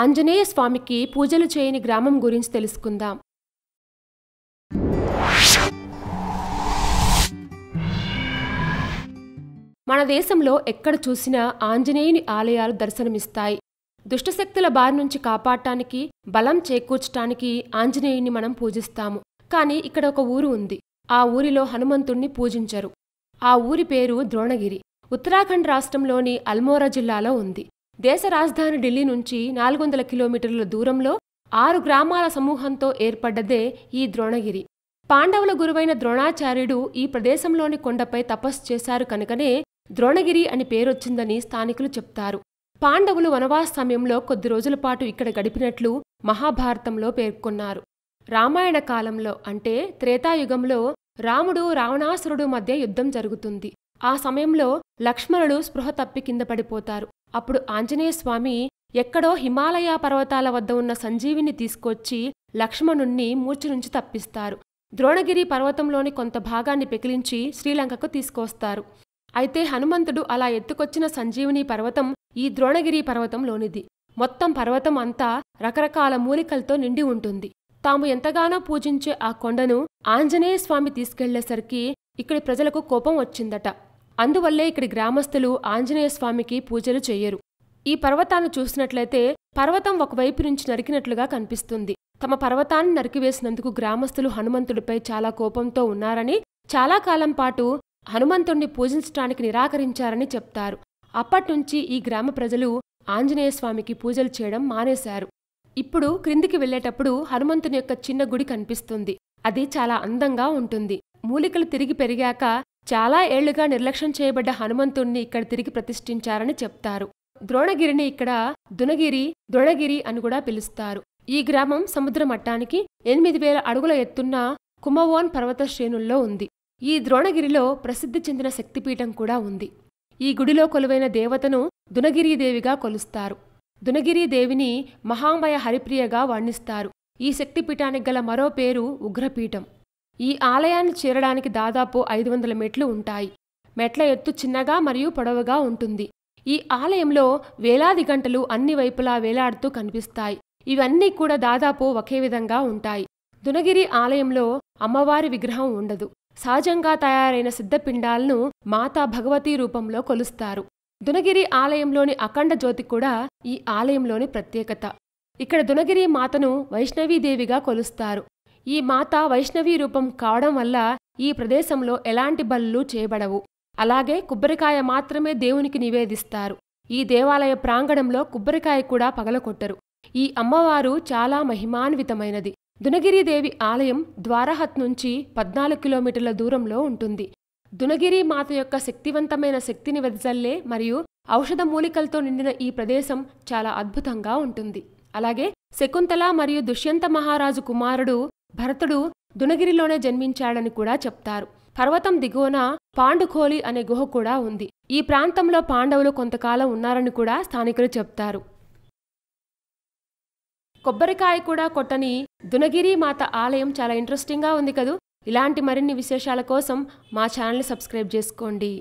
ఆంజనేయ స్వామికి పూజలు చేయని గ్రామం గురించి తెలుసుకుందాం మన దేశంలో ఎక్కడ చూసినా ఆంజనేయుని ఆలయాలు దర్శనమిస్తాయి దుష్టశక్తుల బారి నుంచి కాపాడటానికి బలం చేకూర్చటానికి ఆంజనేయుని మనం పూజిస్తాము కానీ ఇక్కడ ఒక ఊరు ఉంది ఆ ఊరిలో హనుమంతుణ్ణి పూజించరు ఆ ఊరి పేరు ద్రోణగిరి ఉత్తరాఖండ్ రాష్ట్రంలోని అల్మోరా జిల్లాలో ఉంది దేశ రాజధాని ఢిల్లీ నుంచి నాలుగు వందల కిలోమీటర్ల దూరంలో ఆరు గ్రామాల సమూహంతో ఏర్పడ్డదే ఈ ద్రోణగిరి పాండవుల గురువైన ద్రోణాచార్యుడు ఈ ప్రదేశంలోని కొండపై తపస్సు చేశారు కనుకనే ద్రోణగిరి అని పేరొచ్చిందని స్థానికులు చెప్తారు పాండవులు వనవాస సమయంలో కొద్ది రోజుల పాటు ఇక్కడ గడిపినట్లు మహాభారతంలో పేర్కొన్నారు రామాయణ కాలంలో అంటే త్రేతాయుగంలో రాముడు రావణాసురుడు మధ్య యుద్ధం జరుగుతుంది ఆ సమయంలో లక్ష్మణుడు స్పృహ తప్పి కింద పడిపోతారు అప్పుడు ఆంజనేయస్వామి ఎక్కడో హిమాలయ పర్వతాల వద్ద ఉన్న సంజీవిని తీసుకొచ్చి లక్ష్మణుణ్ణి మూర్చి నుంచి తప్పిస్తారు ద్రోణగిరి పర్వతంలోని కొంత భాగాన్ని పెకిలించి శ్రీలంకకు తీసుకొస్తారు అయితే హనుమంతుడు అలా ఎత్తుకొచ్చిన సంజీవిని పర్వతం ఈ ద్రోణగిరి పర్వతంలోనిది మొత్తం పర్వతం అంతా రకరకాల మూలికలతో నిండి ఉంటుంది తాము ఎంతగానో పూజించే ఆ కొండను ఆంజనేయస్వామి తీసుకెళ్లేసరికి ఇక్కడి ప్రజలకు కోపం వచ్చిందట అందువల్లే ఇక్కడి గ్రామస్తులు ఆంజనేయ స్వామికి పూజలు చేయరు ఈ పర్వతాన్ని చూసినట్లయితే పర్వతం ఒకవైపు నుంచి నరికినట్లుగా కనిపిస్తుంది తమ పర్వతాన్ని నరికివేసినందుకు గ్రామస్తులు హనుమంతుడిపై చాలా కోపంతో ఉన్నారని చాలా కాలం పాటు హనుమంతుణ్ణి పూజించడానికి నిరాకరించారని చెప్తారు అప్పట్నుంచి ఈ గ్రామ ప్రజలు ఆంజనేయ స్వామికి పూజలు చేయడం మానేశారు ఇప్పుడు క్రిందికి వెళ్లేటప్పుడు హనుమంతుని యొక్క చిన్న గుడి కనిపిస్తుంది అది చాలా అందంగా ఉంటుంది మూలికలు తిరిగి పెరిగాక చాలా ఏళ్లుగా నిర్లక్ష్యం చేయబడ్డ హనుమంతుణ్ణి ఇక్కడ తిరిగి ప్రతిష్ఠించారని చెప్తారు ద్రోణగిరిని ఇక్కడ దునగిరి ద్రోణగిరి అని కూడా పిలుస్తారు ఈ గ్రామం సముద్ర మట్టానికి ఎనిమిది వేల అడుగుల ఎత్తున్న కుమవోన్ పర్వత శ్రేణుల్లో ఉంది ఈ ద్రోణగిరిలో ప్రసిద్ధి చెందిన శక్తిపీఠం కూడా ఉంది ఈ గుడిలో కొలువైన దేవతను దునగిరీదేవిగా కొలుస్తారు దునగిరీదేవిని మహామయ హరిప్రియగా వర్ణిస్తారు ఈ శక్తిపీఠానికి గల మరో పేరు ఉగ్రపీఠం ఈ ఆలయాన్ని చేరడానికి దాదాపు ఐదు వందల మెట్లు ఉంటాయి మెట్ల ఎత్తు చిన్నగా మరియు పొడవుగా ఉంటుంది ఈ ఆలయంలో వేలాది గంటలు అన్ని వైపులా వేలాడుతూ కనిపిస్తాయి ఇవన్నీ కూడా దాదాపు ఒకే విధంగా ఉంటాయి దునగిరి ఆలయంలో అమ్మవారి విగ్రహం ఉండదు సహజంగా తయారైన సిద్ధపిండాలను మాతా భగవతీ రూపంలో కొలుస్తారు దునగిరి ఆలయంలోని అఖండ జ్యోతి కూడా ఈ ఆలయంలోని ప్రత్యేకత ఇక్కడ దునగిరి మాతను వైష్ణవీదేవిగా కొలుస్తారు ఈ మాత వైష్ణవీ రూపం కావడం వల్ల ఈ ప్రదేశంలో ఎలాంటి బలులు చేయబడవు అలాగే కొబ్బరికాయ మాత్రమే దేవునికి నివేదిస్తారు ఈ దేవాలయ ప్రాంగణంలో కొబ్బరికాయ కూడా పగలకొట్టరు ఈ అమ్మవారు చాలా మహిమాన్వితమైనది దునగిరిదేవి ఆలయం ద్వారహత్ నుంచి పద్నాలుగు కిలోమీటర్ల దూరంలో ఉంటుంది దునగిరి మాత యొక్క శక్తివంతమైన శక్తిని వెదజల్లే మరియు ఔషధ మూలికలతో నిండిన ఈ ప్రదేశం చాలా అద్భుతంగా ఉంటుంది అలాగే శకుంతల మరియు దుష్యంత మహారాజు కుమారుడు భరతుడు దునగిరిలోనే జన్మించాడని కూడా చెప్తారు పర్వతం దిగువన పాండుఖోలి అనే గుహ కూడా ఉంది ఈ ప్రాంతంలో పాండవులు కొంతకాలం ఉన్నారని కూడా స్థానికులు చెప్తారు కొబ్బరికాయ కూడా కొట్టని దునగిరి మాత ఆలయం చాలా ఇంట్రెస్టింగ్గా ఉంది కదూ ఇలాంటి మరిన్ని విశేషాల కోసం మా ఛానల్ని సబ్స్క్రైబ్ చేసుకోండి